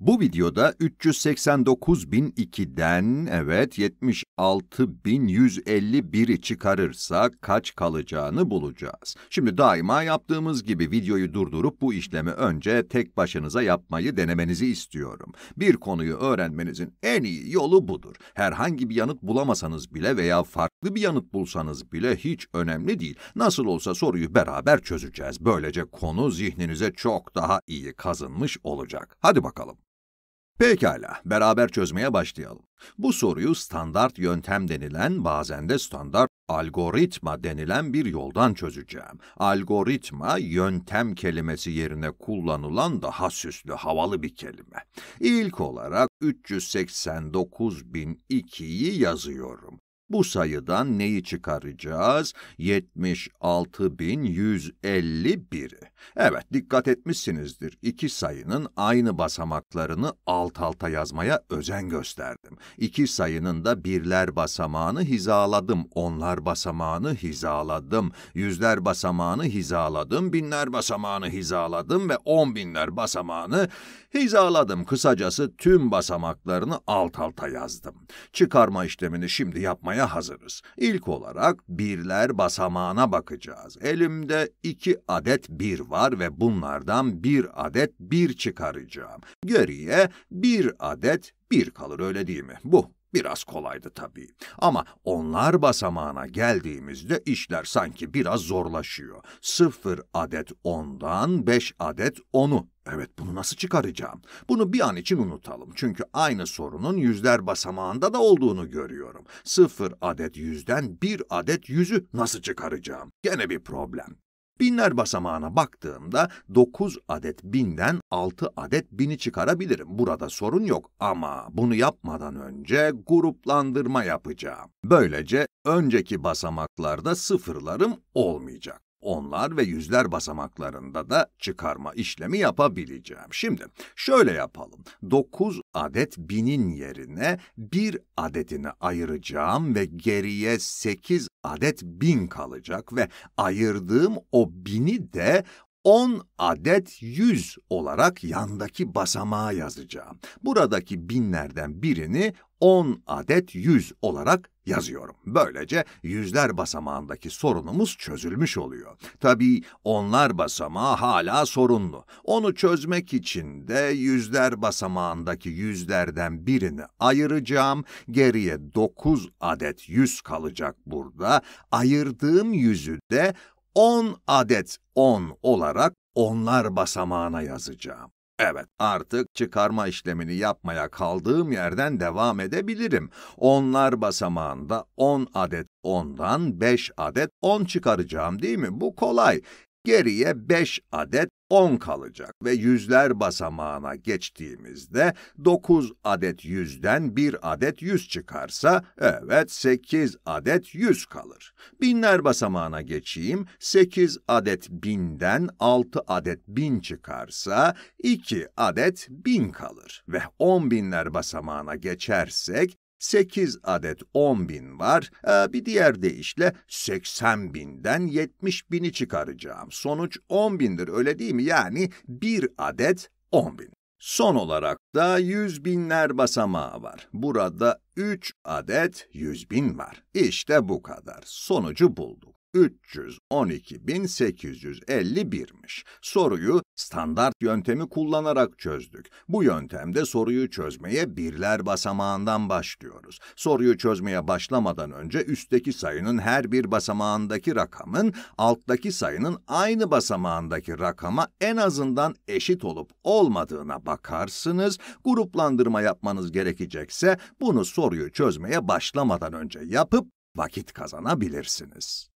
Bu videoda 389.002'den evet 76.151'i çıkarırsa kaç kalacağını bulacağız. Şimdi daima yaptığımız gibi videoyu durdurup bu işlemi önce tek başınıza yapmayı denemenizi istiyorum. Bir konuyu öğrenmenizin en iyi yolu budur. Herhangi bir yanıt bulamasanız bile veya farklı bir yanıt bulsanız bile hiç önemli değil. Nasıl olsa soruyu beraber çözeceğiz. Böylece konu zihninize çok daha iyi kazınmış olacak. Hadi bakalım. Pekala, beraber çözmeye başlayalım. Bu soruyu standart yöntem denilen, bazen de standart algoritma denilen bir yoldan çözeceğim. Algoritma, yöntem kelimesi yerine kullanılan daha süslü, havalı bir kelime. İlk olarak 389.002'yi yazıyorum. Bu sayıdan neyi çıkaracağız? 76.151'i. Evet, dikkat etmişsinizdir. İki sayının aynı basamaklarını alt alta yazmaya özen gösterdim. İki sayının da birler basamağını hizaladım, onlar basamağını hizaladım, yüzler basamağını hizaladım, binler basamağını hizaladım ve on binler basamağını hizaladım. Kısacası tüm basamaklarını alt alta yazdım. Çıkarma işlemini şimdi yapmaya hazırız. İlk olarak birler basamağına bakacağız. Elimde iki adet bir var ve bunlardan bir adet bir çıkaracağım. Geriye bir adet bir kalır öyle değil mi? Bu. Biraz kolaydı tabii. Ama onlar basamağına geldiğimizde işler sanki biraz zorlaşıyor. Sıfır adet ondan, beş adet onu. Evet bunu nasıl çıkaracağım? Bunu bir an için unutalım. Çünkü aynı sorunun yüzler basamağında da olduğunu görüyorum. Sıfır adet yüzden bir adet yüzü nasıl çıkaracağım? Gene bir problem. Binler basamağına baktığımda 9 adet binden 6 adet bini çıkarabilirim. Burada sorun yok ama bunu yapmadan önce gruplandırma yapacağım. Böylece önceki basamaklarda sıfırlarım olmayacak. Onlar ve yüzler basamaklarında da çıkarma işlemi yapabileceğim. Şimdi şöyle yapalım. 9 adet binin yerine 1 adetini ayıracağım ve geriye 8 adet bin kalacak ve ayırdığım o bini de 10 adet 100 olarak yandaki basamağa yazacağım. Buradaki binlerden birini 10 adet 100 olarak yazıyorum. Böylece yüzler basamağındaki sorunumuz çözülmüş oluyor. Tabii onlar basamağı hala sorunlu. Onu çözmek için de yüzler basamağındaki yüzlerden birini ayıracağım. Geriye 9 adet yüz kalacak burada. Ayırdığım yüzü de 10 adet 10 olarak onlar basamağına yazacağım. Evet, artık çıkarma işlemini yapmaya kaldığım yerden devam edebilirim. Onlar basamağında 10 adet 10'dan 5 adet 10 çıkaracağım değil mi? Bu kolay. Geriye 5 adet 10 kalacak ve yüzler basamağına geçtiğimizde 9 adet yüzden 1 adet 100 çıkarsa evet 8 adet 100 kalır. Binler basamağına geçeyim 8 adet binden 6 adet bin çıkarsa 2 adet bin kalır ve 10 binler basamağına geçersek 8 adet 10 bin var. Ee, bir diğer deyişle 80 binden 70 bini çıkaracağım. Sonuç 10 bindir öyle değil mi? Yani 1 adet 10 bin. Son olarak da yüz binler basamağı var. Burada 3 adet yüz bin var. İşte bu kadar. Sonucu bulduk. 312.851'miş. Soruyu standart yöntemi kullanarak çözdük. Bu yöntemde soruyu çözmeye birler basamağından başlıyoruz. Soruyu çözmeye başlamadan önce üstteki sayının her bir basamağındaki rakamın alttaki sayının aynı basamağındaki rakama en azından eşit olup olmadığına bakarsınız. Gruplandırma yapmanız gerekecekse bunu soruyu çözmeye başlamadan önce yapıp vakit kazanabilirsiniz.